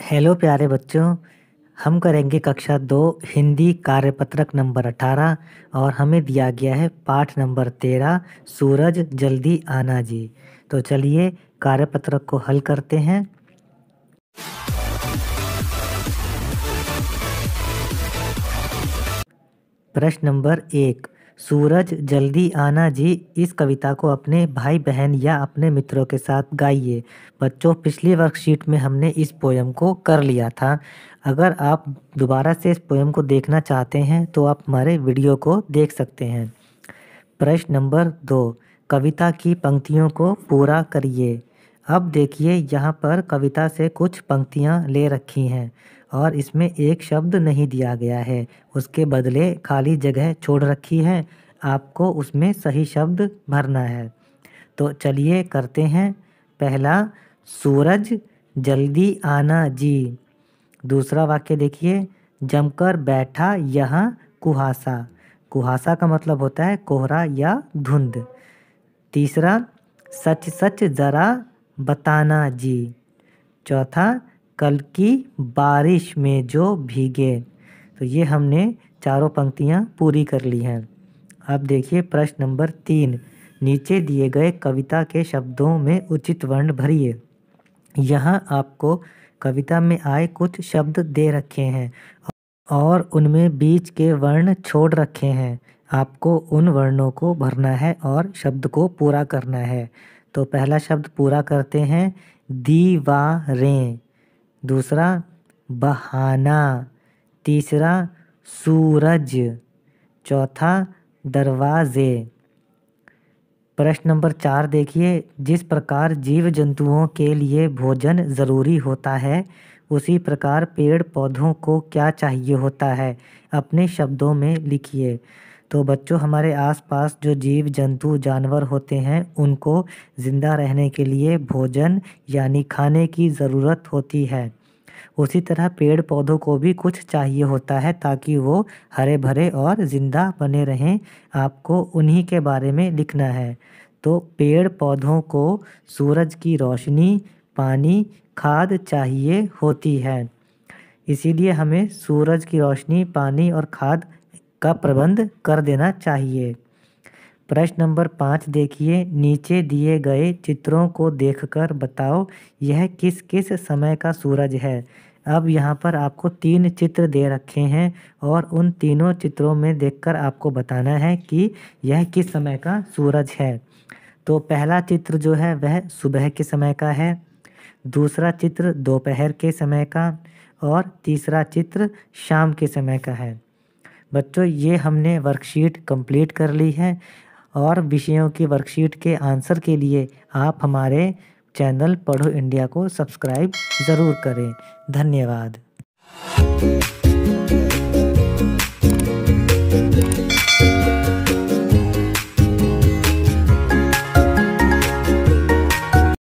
hello प्यारे बच्चों हम करेंगे कक्षा दो हिंदी कार्यपत्रक नंबर अठारह और हमें दिया गया है पाठ नंबर तेरह सूरज जल्दी आना जी तो चलिए कार्यपत्रक को हल करते हैं प्रश्न नंबर एक सूरज जल्दी आना जी इस कविता को अपने भाई बहन या अपने मित्रों के साथ गाइए बच्चों पिछली वर्कशीट में हमने इस पोएम को कर लिया था अगर आप दोबारा से इस पोएम को देखना चाहते हैं तो आप हमारे वीडियो को देख सकते हैं प्रश्न नंबर दो कविता की पंक्तियों को पूरा करिए अब देखिए यहाँ पर कविता से कुछ पंक्तियाँ ले रखी हैं और इसमें एक शब्द नहीं दिया गया है उसके बदले खाली जगह छोड़ रखी है आपको उसमें सही शब्द भरना है तो चलिए करते हैं पहला सूरज जल्दी आना जी दूसरा वाक्य देखिए जमकर बैठा यहाँ कुहासा कुहासा का मतलब होता है कोहरा या धुंध तीसरा सच सच ज़रा बताना जी चौथा कल की बारिश में जो भीगे तो ये हमने चारों पंक्तियाँ पूरी कर ली हैं अब देखिए प्रश्न नंबर तीन नीचे दिए गए कविता के शब्दों में उचित वर्ण भरिए यहाँ आपको कविता में आए कुछ शब्द दे रखे हैं और उनमें बीच के वर्ण छोड़ रखे हैं आपको उन वर्णों को भरना है और शब्द को पूरा करना है तो पहला शब्द पूरा करते हैं दीवारें दूसरा बहाना तीसरा सूरज चौथा दरवाजे प्रश्न नंबर चार देखिए जिस प्रकार जीव जंतुओं के लिए भोजन ज़रूरी होता है उसी प्रकार पेड़ पौधों को क्या चाहिए होता है अपने शब्दों में लिखिए तो बच्चों हमारे आसपास जो जीव जंतु जानवर होते हैं उनको ज़िंदा रहने के लिए भोजन यानी खाने की ज़रूरत होती है उसी तरह पेड़ पौधों को भी कुछ चाहिए होता है ताकि वो हरे भरे और ज़िंदा बने रहें आपको उन्हीं के बारे में लिखना है तो पेड़ पौधों को सूरज की रोशनी पानी खाद चाहिए होती है इसीलिए हमें सूरज की रोशनी पानी और खाद का प्रबंध कर देना चाहिए प्रश्न नंबर पाँच देखिए नीचे दिए गए चित्रों को देखकर बताओ यह किस किस समय का सूरज है अब यहाँ पर आपको तीन चित्र दे रखे हैं और उन तीनों चित्रों में देखकर आपको बताना है कि यह किस समय का सूरज है तो पहला चित्र जो है वह सुबह के समय का है दूसरा चित्र दोपहर के समय का और तीसरा चित्र शाम के समय का है बच्चों ये हमने वर्कशीट कंप्लीट कर ली है और विषयों की वर्कशीट के आंसर के लिए आप हमारे चैनल पढ़ो इंडिया को सब्सक्राइब ज़रूर करें धन्यवाद